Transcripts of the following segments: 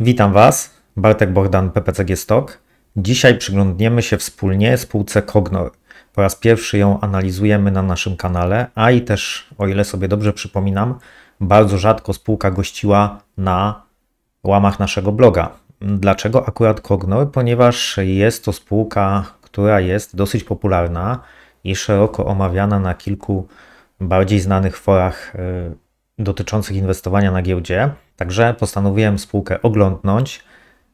Witam Was, Bartek Bordan, PPCG Stock. Dzisiaj przyglądniemy się wspólnie spółce Cognor. Po raz pierwszy ją analizujemy na naszym kanale, a i też, o ile sobie dobrze przypominam, bardzo rzadko spółka gościła na łamach naszego bloga. Dlaczego akurat Cognor? Ponieważ jest to spółka, która jest dosyć popularna i szeroko omawiana na kilku bardziej znanych forach y, dotyczących inwestowania na giełdzie, także postanowiłem spółkę oglądnąć,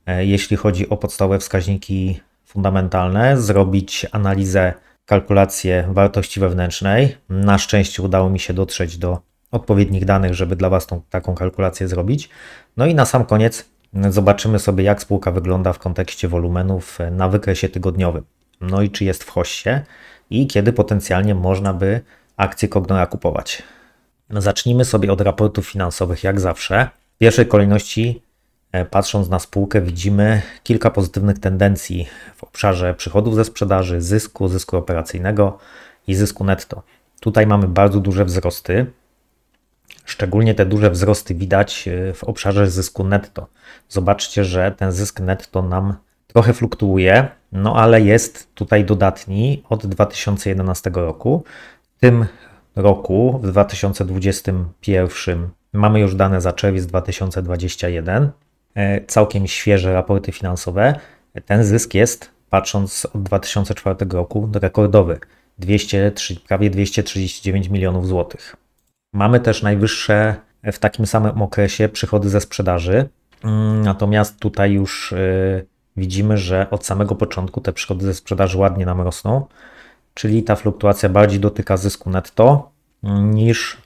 e, jeśli chodzi o podstawowe wskaźniki fundamentalne, zrobić analizę, kalkulację wartości wewnętrznej. Na szczęście udało mi się dotrzeć do odpowiednich danych, żeby dla Was tą, taką kalkulację zrobić. No i na sam koniec zobaczymy sobie, jak spółka wygląda w kontekście wolumenów e, na wykresie tygodniowym. No i czy jest w hoście i kiedy potencjalnie można by akcję Kognora kupować. No zacznijmy sobie od raportów finansowych, jak zawsze. W pierwszej kolejności, e, patrząc na spółkę, widzimy kilka pozytywnych tendencji w obszarze przychodów ze sprzedaży, zysku, zysku operacyjnego i zysku netto. Tutaj mamy bardzo duże wzrosty. Szczególnie te duże wzrosty widać e, w obszarze zysku netto. Zobaczcie, że ten zysk netto nam trochę fluktuuje, no ale jest tutaj dodatni od 2011 roku. W tym roku, w 2021, mamy już dane za czerwiec 2021, e, całkiem świeże raporty finansowe. Ten zysk jest, patrząc od 2004 roku, rekordowy. 203 prawie 239 milionów złotych. Mamy też najwyższe e, w takim samym okresie przychody ze sprzedaży. Mm, natomiast tutaj już e, widzimy, że od samego początku te przychody ze sprzedaży ładnie nam rosną czyli ta fluktuacja bardziej dotyka zysku netto mm, niż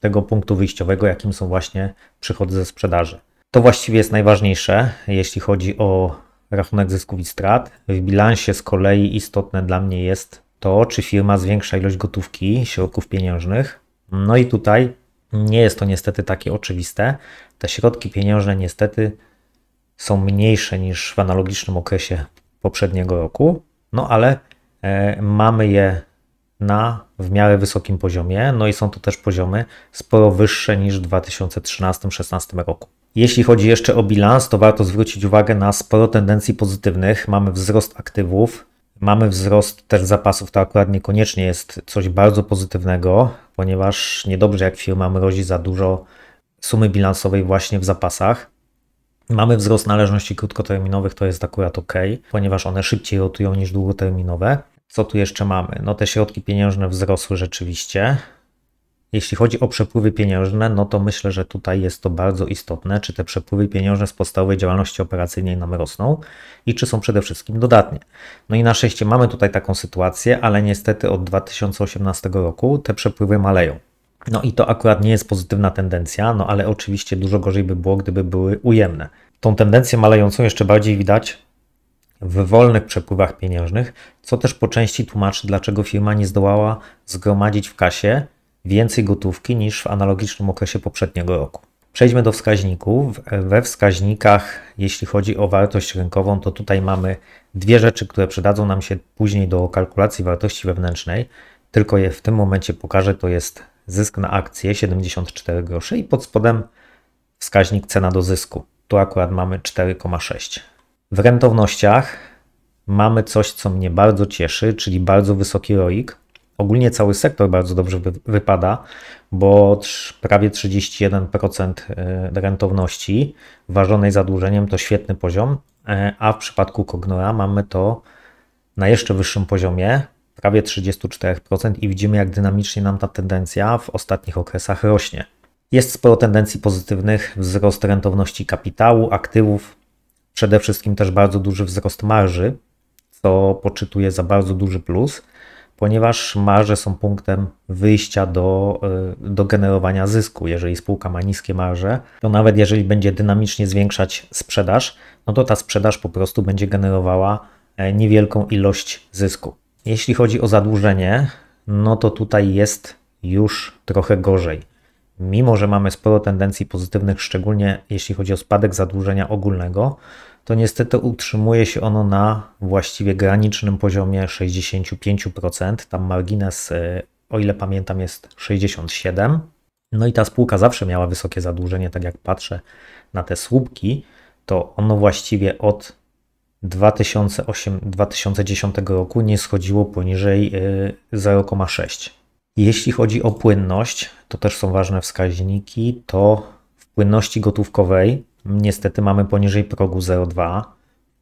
tego punktu wyjściowego, jakim są właśnie przychody ze sprzedaży. To właściwie jest najważniejsze, jeśli chodzi o rachunek zysków i strat. W bilansie z kolei istotne dla mnie jest to, czy firma zwiększa ilość gotówki, środków pieniężnych. No i tutaj nie jest to niestety takie oczywiste. Te środki pieniężne niestety są mniejsze niż w analogicznym okresie poprzedniego roku, no ale E, mamy je na w miarę wysokim poziomie, no i są to też poziomy sporo wyższe niż w 2013-2016 roku. Jeśli chodzi jeszcze o bilans, to warto zwrócić uwagę na sporo tendencji pozytywnych. Mamy wzrost aktywów, mamy wzrost też zapasów. To akurat niekoniecznie jest coś bardzo pozytywnego, ponieważ niedobrze jak firma mrozi za dużo sumy bilansowej właśnie w zapasach. Mamy wzrost należności krótkoterminowych, to jest akurat ok, ponieważ one szybciej rotują niż długoterminowe. Co tu jeszcze mamy? No te środki pieniężne wzrosły rzeczywiście. Jeśli chodzi o przepływy pieniężne, no to myślę, że tutaj jest to bardzo istotne, czy te przepływy pieniężne z podstawowej działalności operacyjnej nam rosną i czy są przede wszystkim dodatnie. No i na szczęście mamy tutaj taką sytuację, ale niestety od 2018 roku te przepływy maleją. No i to akurat nie jest pozytywna tendencja, no ale oczywiście dużo gorzej by było, gdyby były ujemne. Tą tendencję malejącą jeszcze bardziej widać w wolnych przepływach pieniężnych, co też po części tłumaczy, dlaczego firma nie zdołała zgromadzić w kasie więcej gotówki niż w analogicznym okresie poprzedniego roku. Przejdźmy do wskaźników. We wskaźnikach, jeśli chodzi o wartość rynkową, to tutaj mamy dwie rzeczy, które przydadzą nam się później do kalkulacji wartości wewnętrznej. Tylko je w tym momencie pokażę, to jest zysk na akcję 74 groszy i pod spodem wskaźnik cena do zysku. Tu akurat mamy 4,6. W rentownościach mamy coś, co mnie bardzo cieszy, czyli bardzo wysoki ROIK. Ogólnie cały sektor bardzo dobrze wy wypada, bo prawie 31% y, rentowności ważonej zadłużeniem to świetny poziom, e, a w przypadku Cognora mamy to na jeszcze wyższym poziomie, prawie 34% i widzimy, jak dynamicznie nam ta tendencja w ostatnich okresach rośnie. Jest sporo tendencji pozytywnych, wzrost rentowności kapitału, aktywów, przede wszystkim też bardzo duży wzrost marży, co poczytuję za bardzo duży plus, ponieważ marże są punktem wyjścia do, y, do generowania zysku. Jeżeli spółka ma niskie marże, to nawet jeżeli będzie dynamicznie zwiększać sprzedaż, no to ta sprzedaż po prostu będzie generowała e, niewielką ilość zysku. Jeśli chodzi o zadłużenie, no to tutaj jest już trochę gorzej. Mimo, że mamy sporo tendencji pozytywnych, szczególnie jeśli chodzi o spadek zadłużenia ogólnego, to niestety utrzymuje się ono na właściwie granicznym poziomie 65%. Tam margines, y, o ile pamiętam, jest 67%. No i ta spółka zawsze miała wysokie zadłużenie, tak jak patrzę na te słupki, to ono właściwie od 2008-2010 roku nie schodziło poniżej 0,6. E, Jeśli chodzi o płynność, to też są ważne wskaźniki, to w płynności gotówkowej niestety mamy poniżej progu 0,2,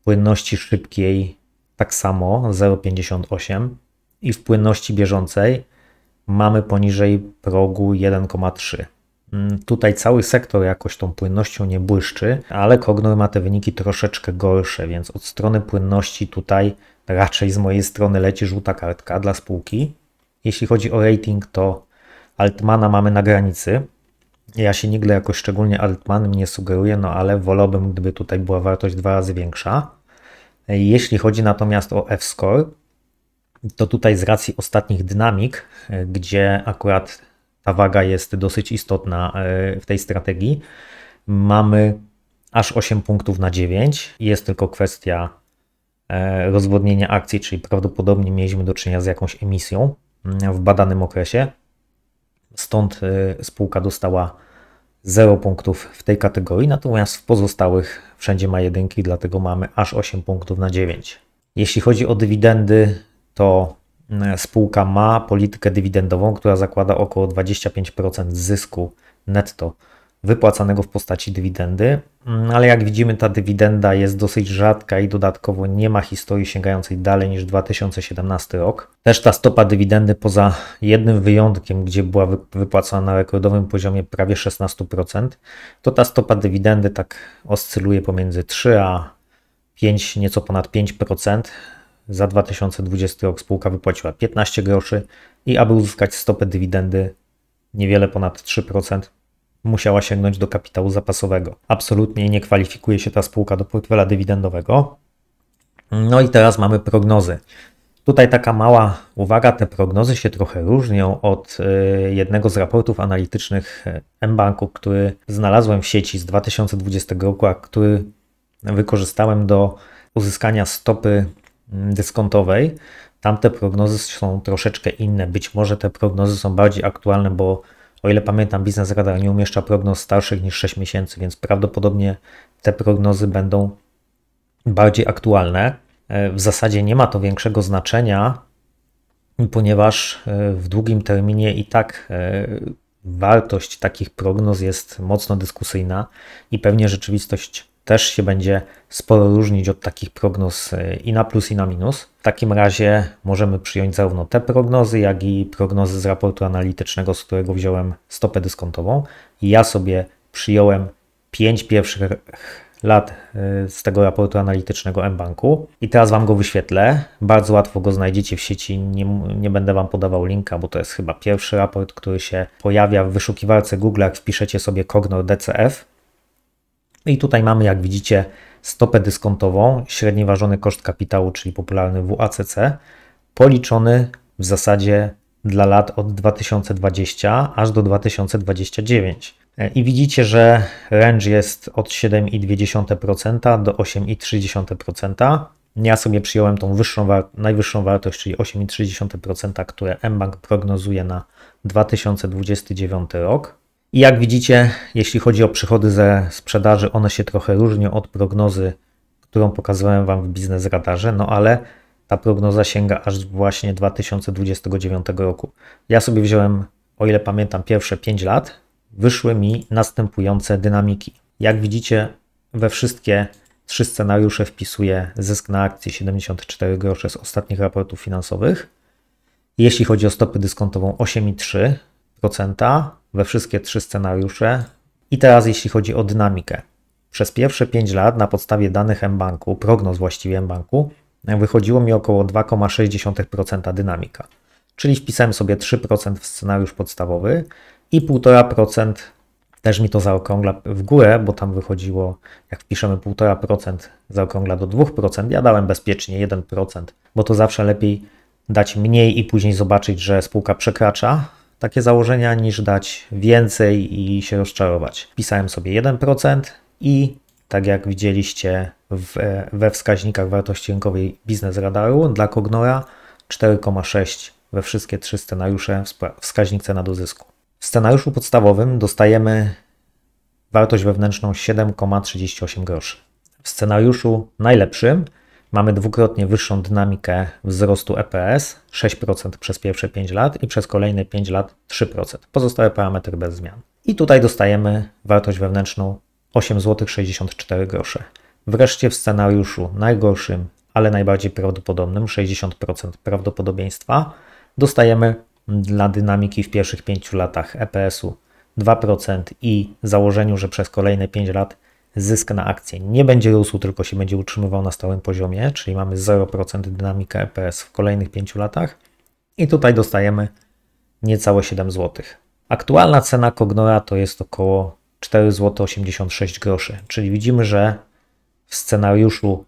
w płynności szybkiej tak samo 0,58 i w płynności bieżącej mamy poniżej progu 1,3. Mm, tutaj cały sektor jakoś tą płynnością nie błyszczy, ale Kognor ma te wyniki troszeczkę gorsze, więc od strony płynności tutaj raczej z mojej strony leci żółta kartka dla spółki. Jeśli chodzi o rating, to Altmana mamy na granicy. Ja się nigdy jakoś szczególnie Altmanem nie sugeruję, no ale wolałbym, gdyby tutaj była wartość dwa razy większa. Jeśli chodzi natomiast o F-score, to tutaj z racji ostatnich dynamik, gdzie akurat ta waga jest dosyć istotna e, w tej strategii. Mamy aż 8 punktów na 9. Jest tylko kwestia e, rozwodnienia akcji, czyli prawdopodobnie mieliśmy do czynienia z jakąś emisją mm, w badanym okresie. Stąd e, spółka dostała 0 punktów w tej kategorii, natomiast w pozostałych wszędzie ma jedynki, dlatego mamy aż 8 punktów na 9. Jeśli chodzi o dywidendy, to E, spółka ma politykę dywidendową, która zakłada około 25% zysku netto wypłacanego w postaci dywidendy, mm, ale jak widzimy, ta dywidenda jest dosyć rzadka i dodatkowo nie ma historii sięgającej dalej niż 2017 rok. Też ta stopa dywidendy, poza jednym wyjątkiem, gdzie była wypłacana na rekordowym poziomie prawie 16%, to ta stopa dywidendy tak oscyluje pomiędzy 3 a 5, nieco ponad 5% za 2020 rok spółka wypłaciła 15 groszy i aby uzyskać stopę dywidendy niewiele ponad 3%, musiała sięgnąć do kapitału zapasowego. Absolutnie nie kwalifikuje się ta spółka do portfela dywidendowego. No i teraz mamy prognozy. Tutaj taka mała uwaga, te prognozy się trochę różnią od e, jednego z raportów analitycznych e, mBanku, który znalazłem w sieci z 2020 roku, a który wykorzystałem do uzyskania stopy Mm, dyskontowej. Tamte prognozy są troszeczkę inne. Być może te prognozy są bardziej aktualne, bo o ile pamiętam, Biznes Radar nie umieszcza prognoz starszych niż 6 miesięcy, więc prawdopodobnie te prognozy będą bardziej aktualne. E, w zasadzie nie ma to większego znaczenia, ponieważ e, w długim terminie i tak e, wartość takich prognoz jest mocno dyskusyjna i pewnie rzeczywistość też się będzie sporo różnić od takich prognoz e, i na plus, i na minus. W takim razie możemy przyjąć zarówno te prognozy, jak i prognozy z raportu analitycznego, z którego wziąłem stopę dyskontową. Ja sobie przyjąłem 5 pierwszych lat e, z tego raportu analitycznego mBanku i teraz Wam go wyświetlę. Bardzo łatwo go znajdziecie w sieci, nie, nie będę Wam podawał linka, bo to jest chyba pierwszy raport, który się pojawia w wyszukiwarce Google, jak wpiszecie sobie Cognor DCF no I tutaj mamy, jak widzicie, stopę dyskontową, średni ważony koszt kapitału, czyli popularny WACC, policzony w zasadzie dla lat od 2020 aż do 2029. I widzicie, że range jest od 7,2% do 8,3%. Ja sobie przyjąłem tą wyższą, najwyższą wartość, czyli 8,3%, które mBank prognozuje na 2029 rok. I jak widzicie, jeśli chodzi o przychody ze sprzedaży, one się trochę różnią od prognozy, którą pokazywałem Wam w Biznes Radarze, no ale ta prognoza sięga aż właśnie 2029 roku. Ja sobie wziąłem, o ile pamiętam, pierwsze 5 lat, wyszły mi następujące dynamiki. Jak widzicie, we wszystkie trzy scenariusze wpisuję zysk na akcji 74 grosze z ostatnich raportów finansowych. Jeśli chodzi o stopy dyskontową 8,3%, we wszystkie trzy scenariusze. I teraz jeśli chodzi o dynamikę. Przez pierwsze 5 lat na podstawie danych mBanku, prognoz właściwie mBanku, wychodziło mi około 2,6% dynamika. Czyli wpisałem sobie 3% w scenariusz podstawowy i 1,5% też mi to zaokrągla w górę, bo tam wychodziło, jak wpiszemy 1,5% zaokrągla do 2%. Ja dałem bezpiecznie 1%, bo to zawsze lepiej dać mniej i później zobaczyć, że spółka przekracza takie założenia, niż dać więcej i się rozczarować. Pisałem sobie 1% i tak jak widzieliście w, e, we wskaźnikach wartości rynkowej Biznes Radaru dla Cognora 4,6 we wszystkie trzy scenariusze wskaźnik cena do zysku. W scenariuszu podstawowym dostajemy wartość wewnętrzną 7,38 groszy. W scenariuszu najlepszym Mamy dwukrotnie wyższą dynamikę wzrostu EPS 6% przez pierwsze 5 lat i przez kolejne 5 lat 3%. Pozostałe parametry bez zmian. I tutaj dostajemy wartość wewnętrzną 8,64 zł. Wreszcie w scenariuszu najgorszym, ale najbardziej prawdopodobnym 60% prawdopodobieństwa dostajemy dla dynamiki w pierwszych 5 latach EPS-u 2% i założeniu, że przez kolejne 5 lat zysk na akcję nie będzie rósł, tylko się będzie utrzymywał na stałym poziomie, czyli mamy 0% dynamikę EPS w kolejnych 5 latach i tutaj dostajemy niecałe 7 zł. Aktualna cena Cognora to jest około 4,86 zł, czyli widzimy, że w scenariuszu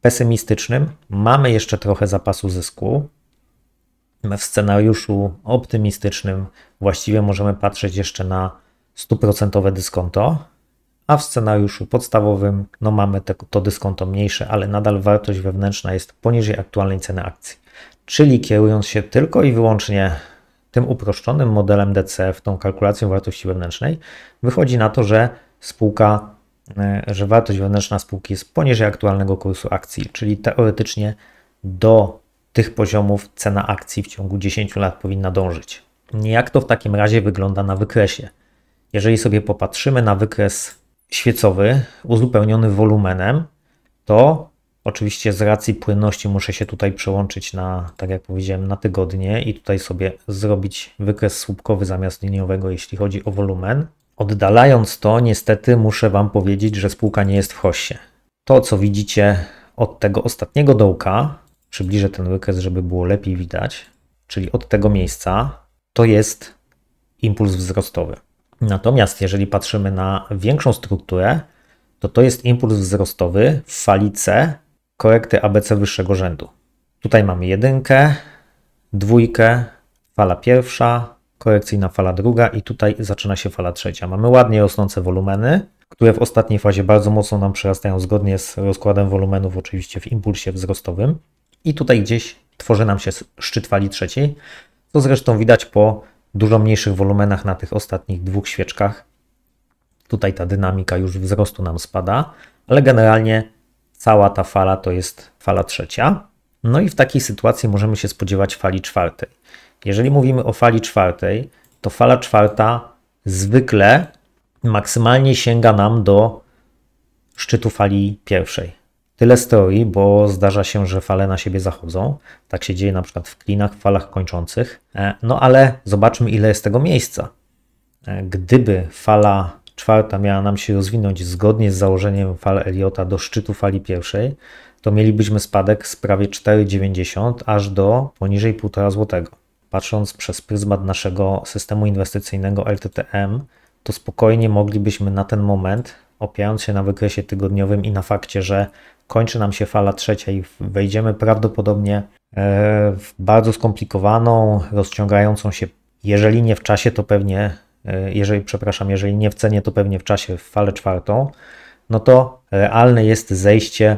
pesymistycznym mamy jeszcze trochę zapasu zysku. W scenariuszu optymistycznym właściwie możemy patrzeć jeszcze na 100% dyskonto, a w scenariuszu podstawowym no mamy te, to dyskonto mniejsze, ale nadal wartość wewnętrzna jest poniżej aktualnej ceny akcji. Czyli kierując się tylko i wyłącznie tym uproszczonym modelem DCF, tą kalkulacją wartości wewnętrznej, wychodzi na to, że spółka, e, że wartość wewnętrzna spółki jest poniżej aktualnego kursu akcji, czyli teoretycznie do tych poziomów cena akcji w ciągu 10 lat powinna dążyć. Jak to w takim razie wygląda na wykresie? Jeżeli sobie popatrzymy na wykres świecowy uzupełniony wolumenem, to oczywiście z racji płynności muszę się tutaj przełączyć na, tak jak powiedziałem, na tygodnie i tutaj sobie zrobić wykres słupkowy zamiast liniowego, jeśli chodzi o wolumen. Oddalając to, niestety muszę Wam powiedzieć, że spółka nie jest w hoście. To, co widzicie od tego ostatniego dołka, przybliżę ten wykres, żeby było lepiej widać, czyli od tego miejsca, to jest impuls wzrostowy. Natomiast jeżeli patrzymy na większą strukturę, to to jest impuls wzrostowy w fali C korekty ABC wyższego rzędu. Tutaj mamy jedynkę, dwójkę, fala pierwsza, korekcyjna fala druga i tutaj zaczyna się fala trzecia. Mamy ładnie rosnące wolumeny, które w ostatniej fazie bardzo mocno nam przerastają zgodnie z rozkładem wolumenów oczywiście w impulsie wzrostowym. I tutaj gdzieś tworzy nam się szczyt fali trzeciej, co zresztą widać po dużo mniejszych wolumenach na tych ostatnich dwóch świeczkach. Tutaj ta dynamika już wzrostu nam spada, ale generalnie cała ta fala to jest fala trzecia. No i w takiej sytuacji możemy się spodziewać fali czwartej. Jeżeli mówimy o fali czwartej, to fala czwarta zwykle maksymalnie sięga nam do szczytu fali pierwszej. Tyle stoi, bo zdarza się, że fale na siebie zachodzą. Tak się dzieje na przykład w klinach, w falach kończących. E, no ale zobaczmy, ile jest tego miejsca. E, gdyby fala czwarta miała nam się rozwinąć zgodnie z założeniem fal Eliota do szczytu fali pierwszej, to mielibyśmy spadek z prawie 4,90 aż do poniżej 1,5 zł. Patrząc przez pryzmat naszego systemu inwestycyjnego LTTM, to spokojnie moglibyśmy na ten moment, opierając się na wykresie tygodniowym i na fakcie, że kończy nam się fala trzecia i wejdziemy prawdopodobnie e, w bardzo skomplikowaną, rozciągającą się, jeżeli nie w czasie, to pewnie, e, jeżeli, przepraszam, jeżeli nie w cenie, to pewnie w czasie w falę czwartą, no to realne jest zejście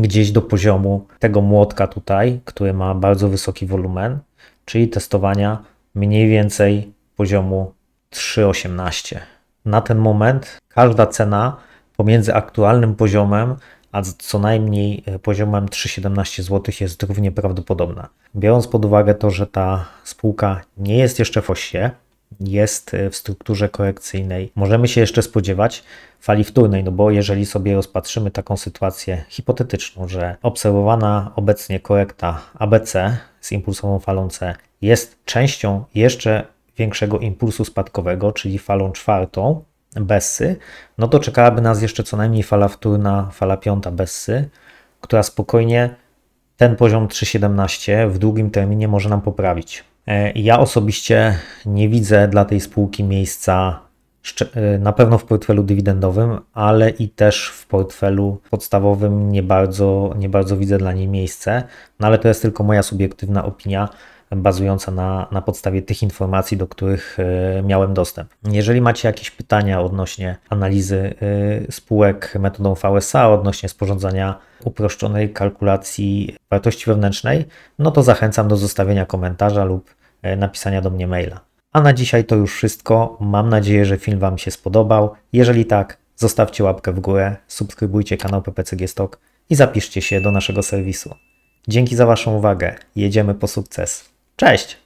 gdzieś do poziomu tego młotka tutaj, który ma bardzo wysoki wolumen, czyli testowania mniej więcej poziomu 3,18. Na ten moment każda cena pomiędzy aktualnym poziomem a co najmniej e, poziomem 3,17 zł jest równie prawdopodobna. Biorąc pod uwagę to, że ta spółka nie jest jeszcze w osie, jest e, w strukturze korekcyjnej. Możemy się jeszcze spodziewać fali wtórnej, no bo jeżeli sobie rozpatrzymy taką sytuację hipotetyczną, że obserwowana obecnie korekta ABC z impulsową falą C jest częścią jeszcze większego impulsu spadkowego, czyli falą czwartą, Bessy, no to czekałaby nas jeszcze co najmniej fala wtórna, fala piąta Bessy, która spokojnie ten poziom 3,17 w długim terminie może nam poprawić. E, ja osobiście nie widzę dla tej spółki miejsca e, na pewno w portfelu dywidendowym, ale i też w portfelu podstawowym nie bardzo, nie bardzo widzę dla niej miejsce, no ale to jest tylko moja subiektywna opinia bazująca na, na podstawie tych informacji, do których e, miałem dostęp. Jeżeli macie jakieś pytania odnośnie analizy e, spółek metodą VSA, odnośnie sporządzania uproszczonej kalkulacji wartości wewnętrznej, no to zachęcam do zostawienia komentarza lub e, napisania do mnie maila. A na dzisiaj to już wszystko. Mam nadzieję, że film Wam się spodobał. Jeżeli tak, zostawcie łapkę w górę, subskrybujcie kanał PPCG Stock i zapiszcie się do naszego serwisu. Dzięki za Waszą uwagę. Jedziemy po sukces. Cześć!